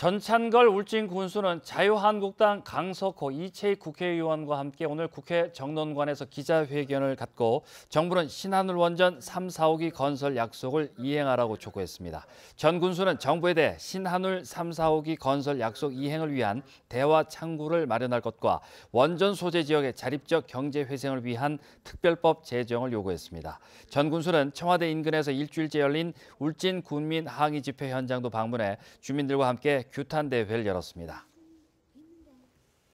전찬걸 울진 군수는 자유한국당 강석호 이채희 국회의원과 함께 오늘 국회 정론관에서 기자회견을 갖고 정부는 신한울 원전 3, 4호기 건설 약속을 이행하라고 촉구했습니다. 전 군수는 정부에 대해 신한울 3, 4호기 건설 약속 이행을 위한 대화 창구를 마련할 것과 원전 소재 지역의 자립적 경제 회생을 위한 특별법 제정을 요구했습니다. 전 군수는 청와대 인근에서 일주일째 열린 울진 군민 항의 집회 현장도 방문해 주민들과 함께 규탄 대회를 열었습니다.